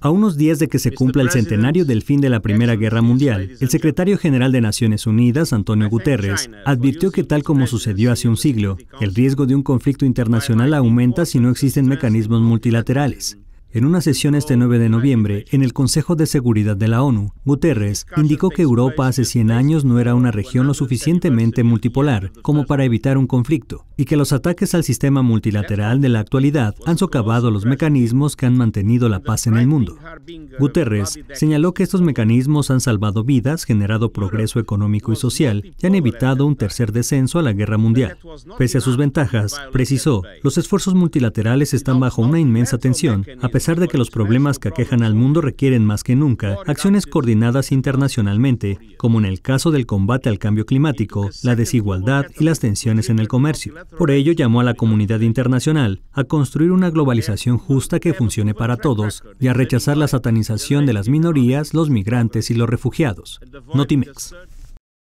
A unos días de que se cumpla el centenario del fin de la Primera Guerra Mundial, el secretario general de Naciones Unidas, Antonio Guterres, advirtió que tal como sucedió hace un siglo, el riesgo de un conflicto internacional aumenta si no existen mecanismos multilaterales. En una sesión este 9 de noviembre, en el Consejo de Seguridad de la ONU, Guterres indicó que Europa hace 100 años no era una región lo suficientemente multipolar como para evitar un conflicto, y que los ataques al sistema multilateral de la actualidad han socavado los mecanismos que han mantenido la paz en el mundo. Guterres señaló que estos mecanismos han salvado vidas, generado progreso económico y social, y han evitado un tercer descenso a la guerra mundial. Pese a sus ventajas, precisó, los esfuerzos multilaterales están bajo una inmensa tensión, a pesar de que los problemas que aquejan al mundo requieren más que nunca acciones coordinadas internacionalmente, como en el caso del combate al cambio climático, la desigualdad y las tensiones en el comercio. Por ello llamó a la comunidad internacional a construir una globalización justa que funcione para todos y a rechazar la satanización de las minorías, los migrantes y los refugiados. Notimex.